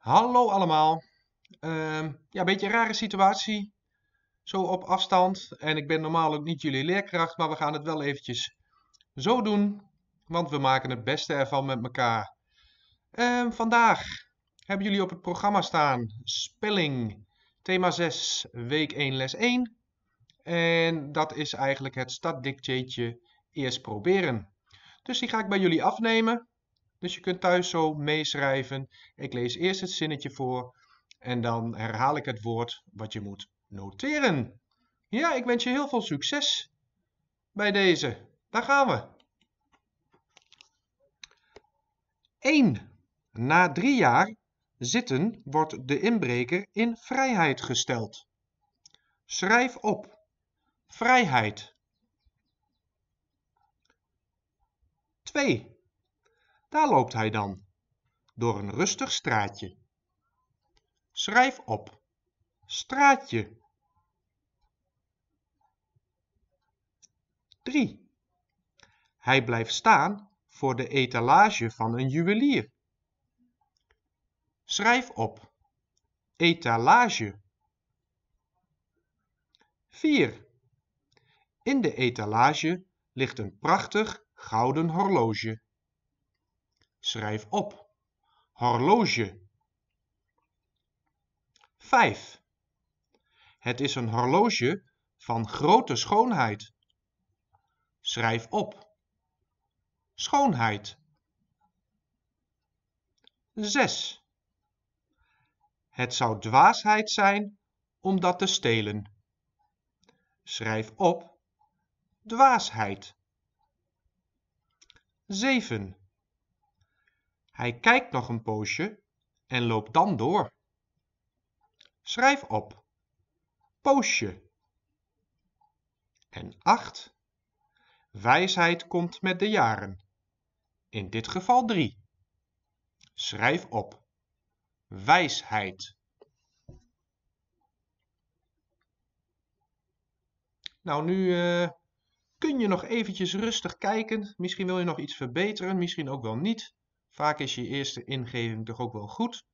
Hallo allemaal. Ehm, ja, een beetje een rare situatie. Zo op afstand. En ik ben normaal ook niet jullie leerkracht, maar we gaan het wel eventjes zo doen. Want we maken het beste ervan met elkaar. Ehm, vandaag hebben jullie op het programma staan spelling, thema 6, week 1, les 1. En dat is eigenlijk het staddictje eerst proberen. Dus die ga ik bij jullie afnemen. Dus je kunt thuis zo meeschrijven. Ik lees eerst het zinnetje voor en dan herhaal ik het woord wat je moet noteren. Ja, ik wens je heel veel succes bij deze. Daar gaan we. 1. Na drie jaar zitten wordt de inbreker in vrijheid gesteld. Schrijf op. Vrijheid. 2. Daar loopt hij dan, door een rustig straatje. Schrijf op. Straatje. 3. Hij blijft staan voor de etalage van een juwelier. Schrijf op. Etalage. 4. In de etalage ligt een prachtig gouden horloge. Schrijf op. Horloge. 5. Het is een horloge van grote schoonheid. Schrijf op. Schoonheid. 6. Het zou dwaasheid zijn om dat te stelen. Schrijf op. Dwaasheid. 7. Hij kijkt nog een poosje en loopt dan door. Schrijf op. Poosje. En 8. Wijsheid komt met de jaren. In dit geval 3. Schrijf op. Wijsheid. Nou, nu eh, kun je nog eventjes rustig kijken. Misschien wil je nog iets verbeteren, misschien ook wel niet. Vaak is je eerste ingeving toch ook wel goed.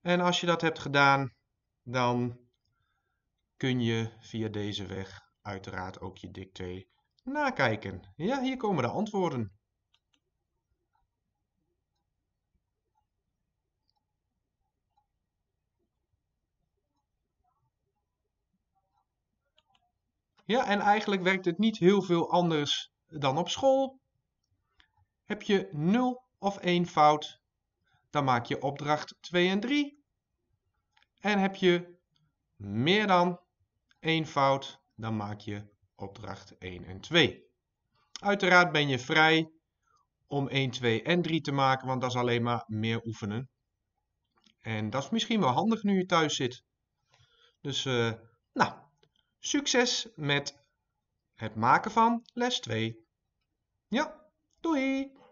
En als je dat hebt gedaan, dan kun je via deze weg uiteraard ook je dicté nakijken. Ja, hier komen de antwoorden. Ja, en eigenlijk werkt het niet heel veel anders dan op school. Heb je nul of één fout, dan maak je opdracht 2 en 3. En heb je meer dan één fout, dan maak je opdracht 1 en 2. Uiteraard ben je vrij om 1, 2 en 3 te maken, want dat is alleen maar meer oefenen. En dat is misschien wel handig nu je thuis zit. Dus, uh, nou, succes met het maken van les 2. Ja, doei!